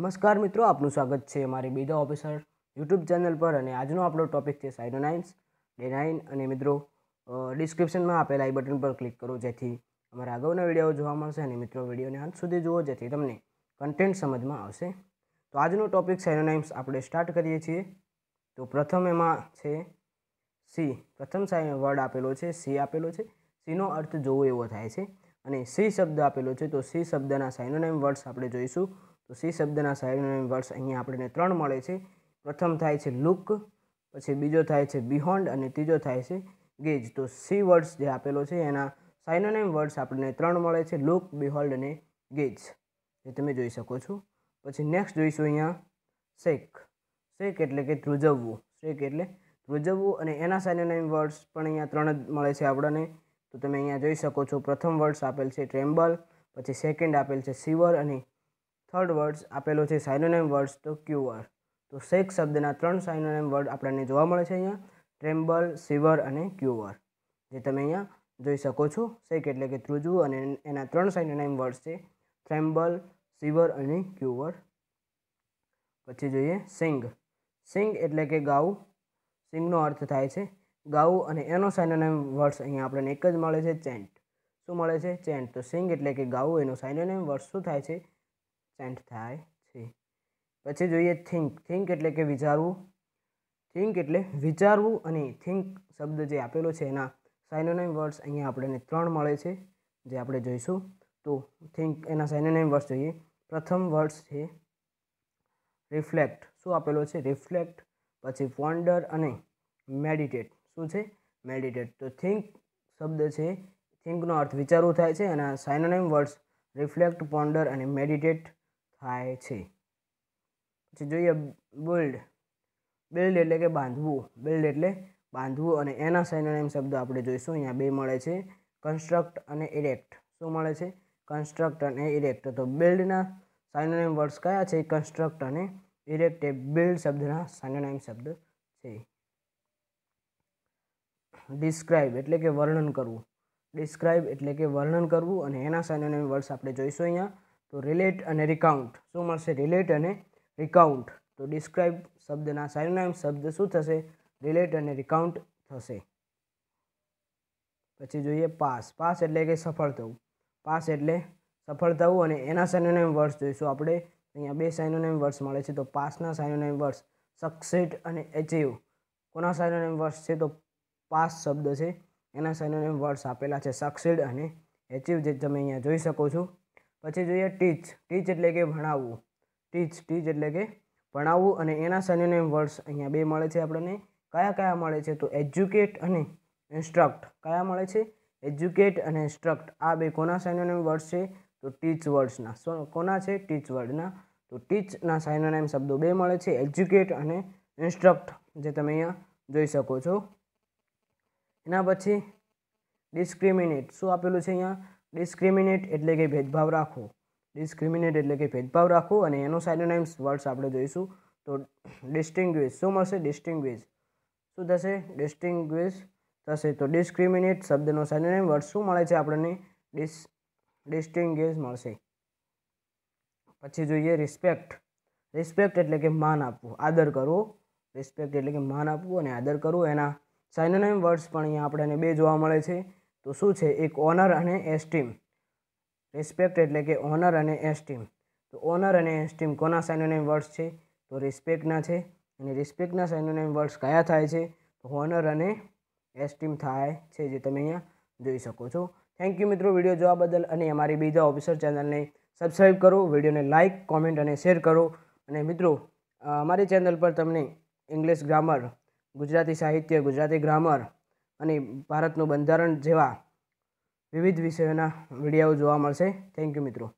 નમસ્કાર મિત્રો આપનું સ્વાગત છે મારી બીજા ઓફિસર યુટ્યુબ ચેનલ પર અને આજનો આપણો ટોપિક છે સાઇનોનાઇન્સ ડેનાઇન અને મિત્રો ડિસ્ક્રિપ્શનમાં આપેલા આઈ બટન પર ક્લિક કરો જેથી અમારા અગાઉના વિડીયો જોવા મળશે અને મિત્રો વિડીયોને અંત સુધી જુઓ જેથી તમને કન્ટેન્ટ સમજમાં આવશે તો આજનો ટોપિક સાયનોનાઇમ્સ આપણે સ્ટાર્ટ કરીએ છીએ તો પ્રથમ એમાં છે સી પ્રથમ વર્ડ આપેલો છે સી આપેલો છે સીનો અર્થ જોવો એવો થાય છે અને સી શબ્દ આપેલો છે તો સી શબ્દના સાયનોનાઇમ વર્ડ્સ આપણે જોઈશું તો સી શબ્દના સાયનોનિમ વર્ડ્સ અહીંયા આપણને ત્રણ મળે છે પ્રથમ થાય છે લુક પછી બીજો થાય છે બિહોન્ડ અને ત્રીજો થાય છે ગેજ તો સી વર્ડ્સ જે આપેલો છે એના સાયનોનિમ વર્ડ્સ આપણને ત્રણ મળે છે લુક બિહોલ્ડ અને ગેજ જે તમે જોઈ શકો છો પછી નેક્સ્ટ જોઈશું અહીંયા શેક શેક એટલે કે ધ્રુજવવું શેક એટલે ધ્રુજવવું અને એના સાયનોનિમ વર્ડ્સ પણ અહીંયા ત્રણ જ મળે છે આપણને તો તમે અહીંયા જોઈ શકો છો પ્રથમ વર્ડ્સ આપેલ છે ટ્રેમ્બલ પછી સેકન્ડ આપેલ છે સીવર અને થર્ડ વર્ડ્સ આપેલો છે સાઇનોનેમ વર્ડ્સ તો ક્યુઆર તો શેક શબ્દના ત્રણ સાઇનોનેમ વર્ડ આપણને જોવા મળે છે અહીંયા ટ્રેમ્બલ સિવર અને ક્યુઆર જે તમે અહીંયા જોઈ શકો છો શેક એટલે કે ત્રુજુ અને એના ત્રણ સાઇનોનાઇમ વર્ડ્સ છે ટ્રેમ્બલ સિવર અને ક્યુવર પછી જોઈએ સિંગ સિંગ એટલે કે ગાઉ સિંગનો અર્થ થાય છે ગાઉ અને એનો સાઇનોનાઇમ વર્ડ્સ અહીંયા આપણને એક જ મળે છે ચેન્ટ શું મળે છે ચેન્ટ તો સિંગ એટલે કે ગાઉ એનો સાયનોનેમ વર્ડ્સ શું થાય છે સેન્ટ થાય છે પછી જોઈએ થિંક થિંક એટલે કે વિચારવું થિંક એટલે વિચારવું અને થિંક શબ્દ જે આપેલો છે એના સાયનોનાઇમ વર્ડ્સ અહીંયા આપણને ત્રણ મળે છે જે આપણે જોઈશું તો થિંક એના સાઇનોનાઇમ વર્ડ્સ જોઈએ પ્રથમ વર્ડ્સ છે રિફ્લેક્ટ શું આપેલો છે રિફ્લેક્ટ પછી પોન્ડર અને મેડિટેટ શું છે મેડિટેટ તો થિંક શબ્દ છે થિંકનો અર્થ વિચારવું થાય છે એના સાઇનોનિમ વર્ડ્સ રિફ્લેક્ટ પોન્ડર અને મેડિટેટ થાય છે પછી જોઈએ બિલ્ડ બિલ્ડ એટલે કે બાંધવું બિલ્ડ એટલે બાંધવું અને એના સાઇનોનિમ શબ્દ આપણે જોઈશું અહીંયા બે મળે છે કન્સ્ટ્રક્ટ અને ઇરેક્ટ શું મળે છે કન્સ્ટ્રક્ટ અને ઇરેક્ટ તો બિલ્ડના સાઇનોનિમ વર્ડ્સ કયા છે કન્સ્ટ્રક્ટ અને ઇરેક્ટ એ બિલ્ડ શબ્દના સાઇનોનિમ શબ્દ છે ડિસ્ક્રાઇબ એટલે કે વર્ણન કરવું ડિસ્ક્રાઇબ એટલે કે વર્ણન કરવું અને એના સાઇનોનિમ વર્ડ્સ આપણે જોઈશું અહીંયા તો રિલેટ અને રિકાઉન્ટ શું મળશે રિલેટ અને રિકાઉન્ટ તો ડિસ્ક્રાઇબ શબ્દના સાયનામ શબ્દ શું થશે રિલેટ અને રિકાઉન્ટ થશે પછી જોઈએ પાસ પાસ એટલે કે સફળ થવું પાસ એટલે સફળ થવું અને એના સાયનોનેમ વર્ષ જોઈશું આપણે અહીંયા બે સાયનોનેમ વર્ષ મળે છે તો પાસના સાયનોનેમ વર્ષ સક્સેટ અને એચિવ કોના સાયનોનેમ વર્ષ છે તો પાસ શબ્દ છે એના સાયનોનેમ વર્ષ આપેલા છે સક્સીડ અને એચિવ જે તમે અહીંયા જોઈ શકો છો પછી જોઈએ ટીચ ટીચ એટલે કે ભણાવવું ટીચ ટીચ એટલે કે ભણાવવું અને એના સંયોજન વર્ડ્સ અહીંયા બે મળે છે આપણને કયા કયા મળે છે તો એજ્યુકેટ અને ઇન્સ્ટ્રક્ટ કયા મળે છે એજ્યુકેટ અને ઇન્સ્ટ્રક્ટ આ બે કોના સાઇનોનેમ વર્ડ્સ છે તો ટીચ વર્ડ્સના સો કોના છે ટીચ વર્ડના તો ટીચના સાઇનોનેમ શબ્દો બે મળે છે એજ્યુકેટ અને ઇન્સ્ટ્રક્ટ જે તમે અહીંયા જોઈ શકો છો એના પછી ડિસ્ક્રિમિનેટ શું આપેલું છે અહીંયા ડિસ્ક્રિમિનેટ એટલે કે ભેદભાવ રાખો ડિસ્ક્રિમિનેટ એટલે કે ભેદભાવ રાખો અને એનો સાઇનોનાઇમ્સ વર્ડ્સ આપણે જોઈશું તો ડિસ્ટિંગ્વિશ શું મળશે ડિસ્ટિંગ્વિશ શું થશે ડિસ્ટિંગ્વિશ થશે તો ડિસ્ક્રિમિનેટ શબ્દનો સાઇનોનાઇમ વર્ડ શું મળે છે આપણને ડિસ ડિસ્ટિંગ્વિશ મળશે પછી જોઈએ રિસ્પેક્ટ રિસ્પેક્ટ એટલે કે માન આપવું આદર કરવો રિસ્પેક્ટ એટલે કે માન આપવું અને આદર કરવો એના સાઇનોનાઇમ વર્ડ્સ પણ અહીંયા આપણને બે જોવા મળે છે તો શું છે એક ઓનર અને એસ્ટીમ રિસ્પેક્ટ એટલે કે ઓનર અને એસ્ટીમ તો ઓનર અને એસ્ટીમ કોના સાઇનોનેમ વર્ડ્સ છે તો રિસ્પેક્ટના છે અને રિસ્પેક્ટના સાઇનોનેમ વર્ડ્સ કયા થાય છે તો ઓનર અને એસ્ટીમ થાય છે જે તમે અહીંયા જોઈ શકો છો થેન્ક યુ મિત્રો વિડીયો જોવા બદલ અને અમારી બીજા ઓફિસર ચેનલને સબસ્ક્રાઈબ કરો વિડીયોને લાઇક કોમેન્ટ અને શેર કરો અને મિત્રો અમારી ચેનલ પર તમને ઇંગ્લિશ ગ્રામર ગુજરાતી સાહિત્ય ગુજરાતી ગ્રામર અને ભારતનું બંધારણ જેવા વિવિધ વિષયોના વિડીયો જોવા મળશે થેન્ક યુ મિત્રો